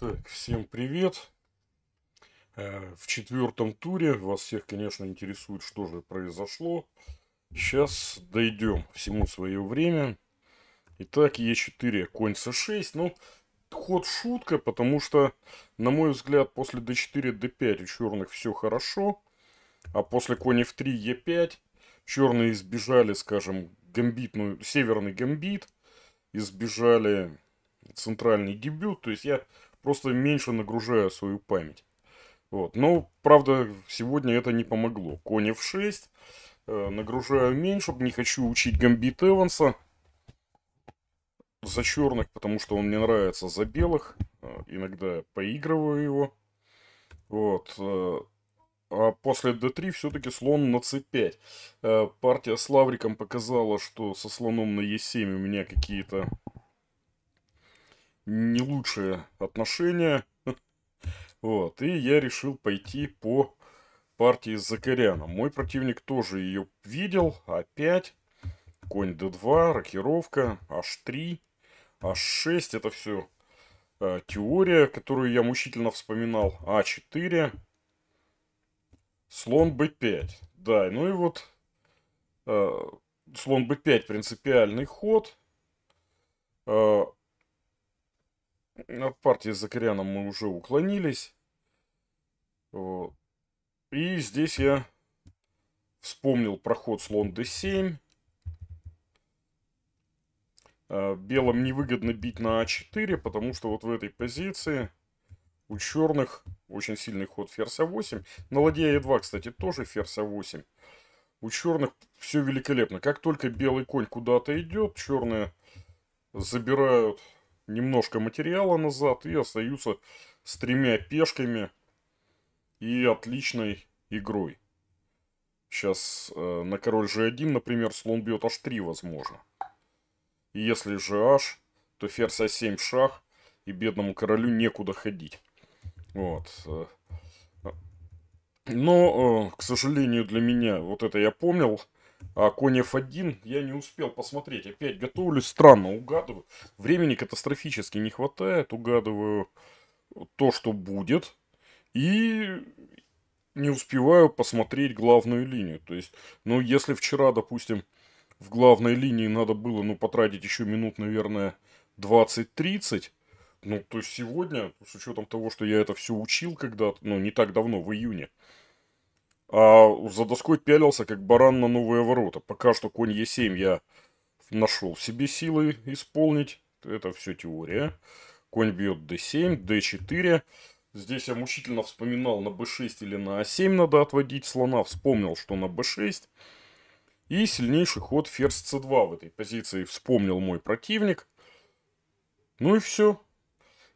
Так, всем привет. Э, в четвертом туре вас всех, конечно, интересует, что же произошло. Сейчас дойдем всему свое время. Итак, Е4, конь С6. Ну, ход шутка, потому что, на мой взгляд, после d4, d5 у черных все хорошо. А после конь в 3 е 5 черные избежали, скажем, гамбитную, северный гамбит, избежали центральный дебют. То есть я просто меньше нагружая свою память. Вот. Но, правда, сегодня это не помогло. Кони в 6, э, нагружаю меньше, не хочу учить гамбит Эванса за черных, потому что он мне нравится, за белых. Э, иногда поигрываю его. Вот. Э, а после d3 все-таки слон на c5. Партия с лавриком показала, что со слоном на e7 у меня какие-то не лучшие отношения. Вот. И я решил пойти по партии с Закаряном. Мой противник тоже ее видел. Опять. Конь d2, рокировка, h3, h6. Это все э, теория, которую я мучительно вспоминал. а4, слон b5. Да, ну и вот э, слон b5 принципиальный ход. Э, от э, партии с Закаряном мы уже уклонились. Вот. И здесь я вспомнил проход слон d7. Э, белым невыгодно бить на а4, потому что вот в этой позиции у черных очень сильный ход ферзь а8. На ладья e2, а кстати, тоже ферзь а8. У черных все великолепно. Как только белый конь куда-то идет, черные забирают немножко материала назад и остаются с тремя пешками и отличной игрой. Сейчас э, на король g1, например, слон бьет h3, возможно. И если же h, то ферзь a7 а шах, и бедному королю некуда ходить. Вот. Э. Но, э, к сожалению для меня, вот это я помнил, а Конев 1 я не успел посмотреть. Опять готовлюсь, странно угадываю. Времени катастрофически не хватает, угадываю то, что будет. И не успеваю посмотреть главную линию. То есть, ну, если вчера, допустим, в главной линии надо было, ну, потратить еще минут, наверное, 20-30, ну, то есть сегодня, с учетом того, что я это все учил когда-то, ну, не так давно, в июне, а за доской пялился, как баран на новые ворота. Пока что конь Е7 я нашел себе силы исполнить. Это все теория. Конь бьет d7, d4. Здесь я мучительно вспоминал, на b6 или на a7 а надо отводить слона. Вспомнил, что на b6. И сильнейший ход ферзь c2 в этой позиции вспомнил мой противник. Ну и все.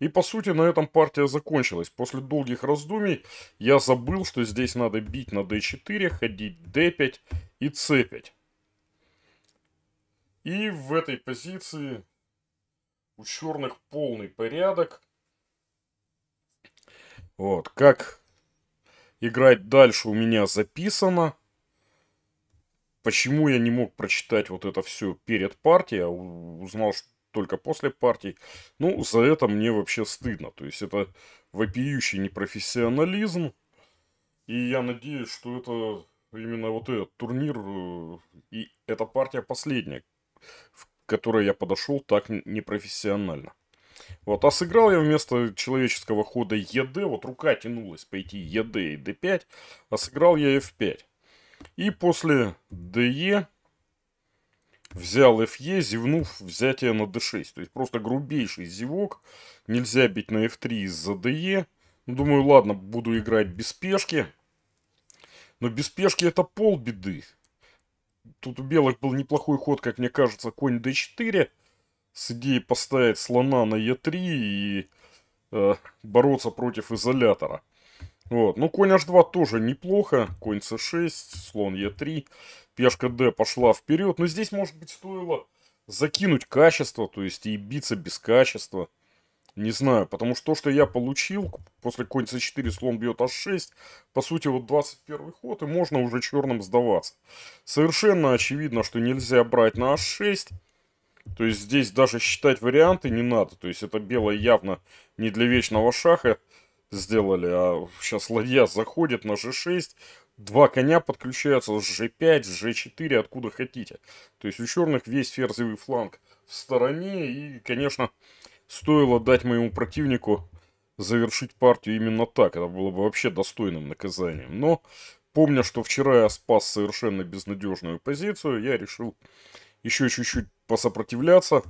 И по сути на этом партия закончилась. После долгих раздумий я забыл, что здесь надо бить на d4, ходить d5 и c5. И в этой позиции у черных полный порядок. Вот, как играть дальше у меня записано. Почему я не мог прочитать вот это все перед партией, а узнал, что только после партий. Ну, за это мне вообще стыдно. То есть это вопиющий непрофессионализм. И я надеюсь, что это именно вот этот турнир э, и эта партия последняя, в которой я подошел так непрофессионально. Вот, а сыграл я вместо человеческого хода ЕД, вот рука тянулась пойти ЕД и Д5, а сыграл я F5. И после ДЕ взял FE, зевнув взятие на D6. То есть просто грубейший зевок. Нельзя бить на F3 из-за DE. Ну, думаю, ладно, буду играть без пешки. Но без пешки это полбеды. Тут у белых был неплохой ход, как мне кажется, конь d4. С идеей поставить слона на e3 и э, бороться против изолятора. Вот. Ну, конь h2 тоже неплохо. Конь c6, слон e3. Пешка d пошла вперед. Но здесь, может быть, стоило закинуть качество, то есть и биться без качества. Не знаю, потому что то, что я получил, после конь c4 слон бьет h6, по сути, вот 21 ход, и можно уже черным сдаваться. Совершенно очевидно, что нельзя брать на h6. То есть здесь даже считать варианты не надо. То есть это белое явно не для вечного шаха сделали. А сейчас ладья заходит на G6, два коня подключаются с G5, с G4, откуда хотите. То есть у черных весь ферзевый фланг в стороне. И, конечно, стоило дать моему противнику завершить партию именно так. Это было бы вообще достойным наказанием. Но, помня, что вчера я спас совершенно безнадежную позицию, я решил еще чуть-чуть посопротивляться,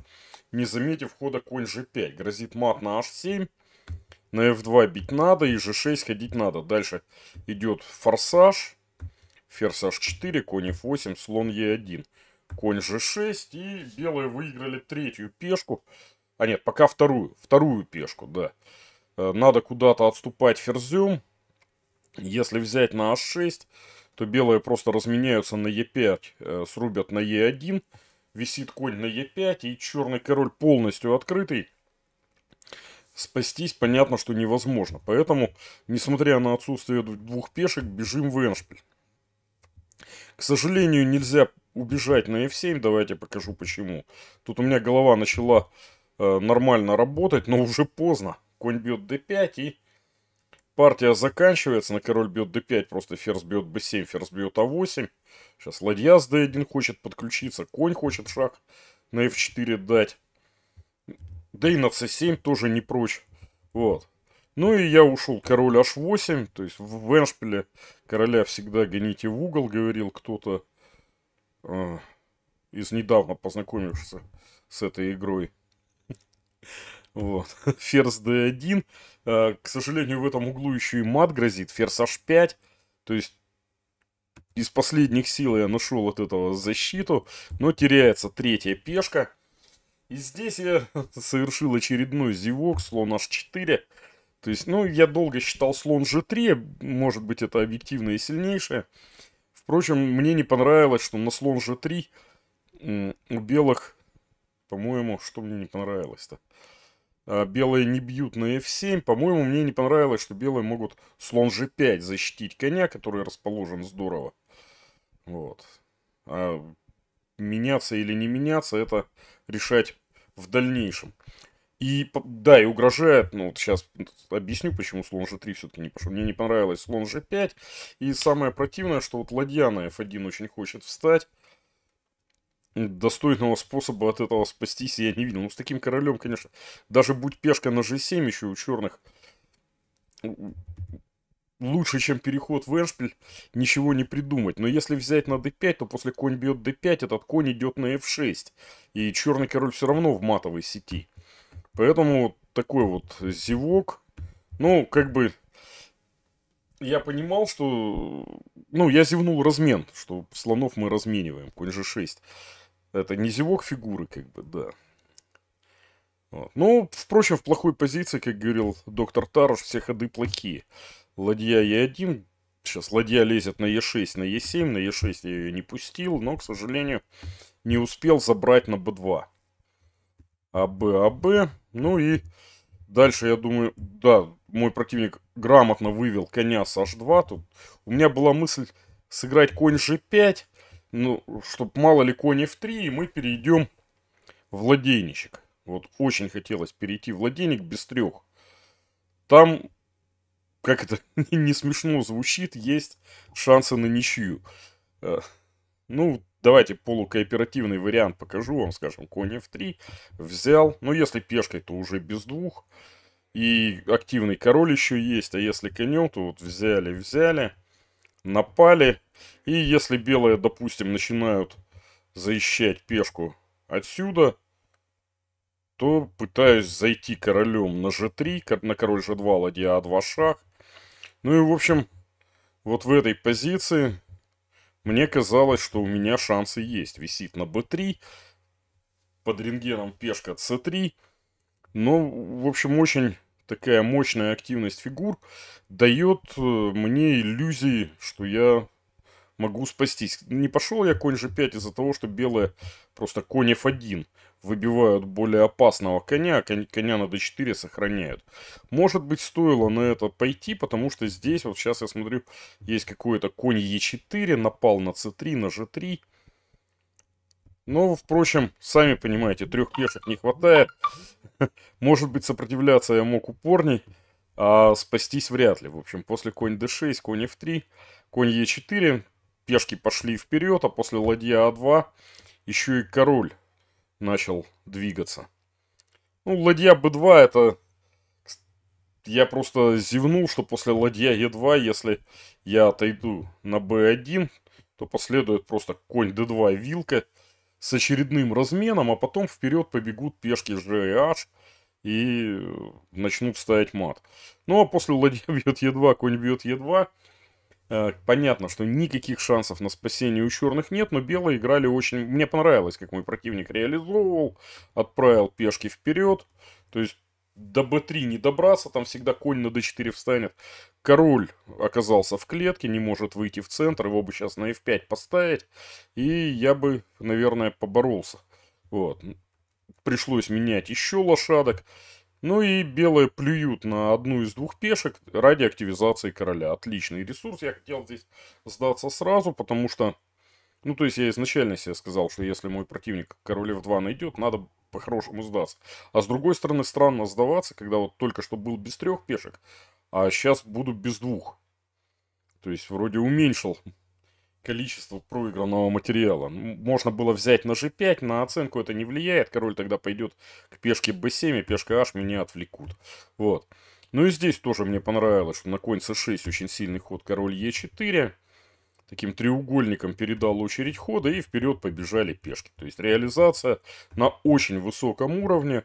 не заметив хода конь G5. Грозит мат на H7. На f2 бить надо, и g6 ходить надо. Дальше идет форсаж. Ферзь h4, конь f8, слон e1. Конь g6, и белые выиграли третью пешку. А нет, пока вторую. Вторую пешку, да. Э, надо куда-то отступать ферзем. Если взять на h6, а то белые просто разменяются на e5, э, срубят на e1. Висит конь на e5, и черный король полностью открытый спастись понятно, что невозможно. Поэтому, несмотря на отсутствие двух пешек, бежим в Эншпиль. К сожалению, нельзя убежать на F7. Давайте покажу почему. Тут у меня голова начала э, нормально работать, но уже поздно. Конь бьет D5 и партия заканчивается. На король бьет D5, просто ферзь бьет B7, ферзь бьет A8. А Сейчас ладья с D1 хочет подключиться, конь хочет шаг на F4 дать. Да и на c7 тоже не прочь. Вот. Ну и я ушел король h8, то есть в эншпиле короля всегда гоните в угол, говорил кто-то э, из недавно познакомившихся с этой игрой. Вот, ферзь d1. Э, а, к сожалению, в этом углу еще и мат грозит, ферзь h5. То есть из последних сил я нашел от этого защиту, но теряется третья пешка. И здесь я совершил очередной зевок, слон h4. То есть, ну, я долго считал слон g3, может быть, это объективно и сильнейшее. Впрочем, мне не понравилось, что на слон g3 у белых, по-моему, что мне не понравилось-то? А белые не бьют на f7. По-моему, мне не понравилось, что белые могут слон g5 защитить коня, который расположен здорово. Вот. А меняться или не меняться, это решать в дальнейшем. И да, и угрожает, ну вот сейчас объясню, почему слон g3 все-таки не пошел. Мне не понравилось слон g5. И самое противное, что вот ладья на f1 очень хочет встать. Достойного способа от этого спастись я не видел. Ну, с таким королем, конечно, даже будь пешка на g7 еще у черных лучше, чем переход в Эншпиль, ничего не придумать. Но если взять на d5, то после конь бьет d5, этот конь идет на f6. И черный король все равно в матовой сети. Поэтому такой вот зевок. Ну, как бы, я понимал, что... Ну, я зевнул размен, что слонов мы размениваем, конь же 6 Это не зевок фигуры, как бы, да. Вот. Ну, впрочем, в плохой позиции, как говорил доктор Тарош, все ходы плохие ладья Е1. Сейчас ладья лезет на Е6, на Е7. На Е6 я ее не пустил, но, к сожалению, не успел забрать на Б2. АБ, АБ. Ну и дальше, я думаю, да, мой противник грамотно вывел коня с H2. Тут у меня была мысль сыграть конь G5, ну, чтобы мало ли конь F3, и мы перейдем в ладейничек. Вот очень хотелось перейти в ладейник без трех. Там как это не смешно звучит, есть шансы на ничью. Э, ну, давайте полукооперативный вариант покажу вам, скажем, конь f3 взял, Но ну, если пешкой, то уже без двух, и активный король еще есть, а если конем, то вот взяли, взяли, напали, и если белые, допустим, начинают защищать пешку отсюда, то пытаюсь зайти королем на g3, на король g2, ладья a2 а шах, ну и, в общем, вот в этой позиции мне казалось, что у меня шансы есть. Висит на b3, под рентгеном пешка c3. Но, в общем, очень такая мощная активность фигур дает э, мне иллюзии, что я могу спастись. Не пошел я конь g5 из-за того, что белая просто конь f1 выбивают более опасного коня, коня на d4 сохраняют. Может быть, стоило на это пойти, потому что здесь, вот сейчас я смотрю, есть какой-то конь e4, напал на c3, на g3. Но, впрочем, сами понимаете, трех пешек не хватает. Может быть, сопротивляться я мог упорней, а спастись вряд ли. В общем, после конь d6, конь f3, конь e4, пешки пошли вперед, а после ладья a 2 еще и король начал двигаться. Ну, ладья b2 это... Я просто зевнул, что после ладья e2, если я отойду на b1, то последует просто конь d2 вилка с очередным разменом, а потом вперед побегут пешки g и h и начнут ставить мат. Ну а после ладья бьет e2, конь бьет e2, Э, понятно, что никаких шансов на спасение у черных нет, но белые играли очень... Мне понравилось, как мой противник реализовывал, отправил пешки вперед. То есть до b3 не добраться, там всегда конь на d4 встанет. Король оказался в клетке, не может выйти в центр, его бы сейчас на f5 поставить, и я бы, наверное, поборолся. Вот. Пришлось менять еще лошадок. Ну и белые плюют на одну из двух пешек ради активизации короля. Отличный ресурс. Я хотел здесь сдаться сразу, потому что... Ну, то есть я изначально себе сказал, что если мой противник король f2 найдет, надо по-хорошему сдаться. А с другой стороны, странно сдаваться, когда вот только что был без трех пешек, а сейчас буду без двух. То есть вроде уменьшил количество проигранного материала. Можно было взять на g5, на оценку это не влияет. Король тогда пойдет к пешке b7, и пешка h меня отвлекут. Вот. Ну и здесь тоже мне понравилось, что на конь c6 очень сильный ход король e4. Таким треугольником передал очередь хода, и вперед побежали пешки. То есть реализация на очень высоком уровне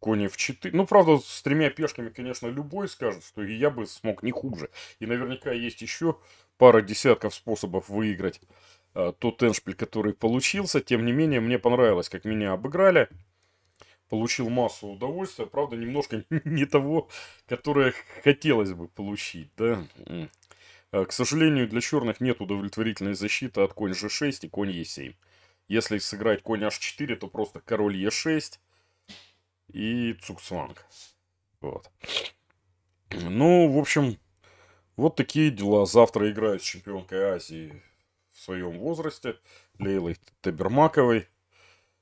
конь f4. Ну, правда, с тремя пешками, конечно, любой скажет, что и я бы смог не хуже. И наверняка есть еще пара десятков способов выиграть э, тот эншпиль, который получился. Тем не менее, мне понравилось, как меня обыграли. Получил массу удовольствия. Правда, немножко не того, которое хотелось бы получить. Да? А, к сожалению, для черных нет удовлетворительной защиты от конь g6 и конь e7. Если сыграть конь h4, то просто король e6 и Цуксванг. Вот. Ну, в общем, вот такие дела. Завтра играет с чемпионкой Азии в своем возрасте, Лейлой Табермаковой.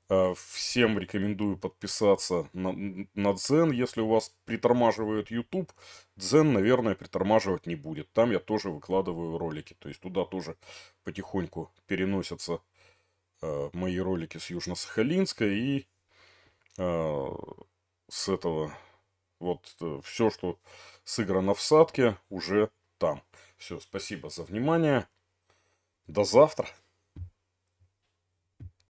А, всем рекомендую подписаться на, на Дзен. Если у вас притормаживает YouTube, Дзен, наверное, притормаживать не будет. Там я тоже выкладываю ролики. То есть туда тоже потихоньку переносятся э, мои ролики с Южно-Сахалинска и Э, с этого вот э, все, что сыграно в садке, уже там. Все, спасибо за внимание. До завтра.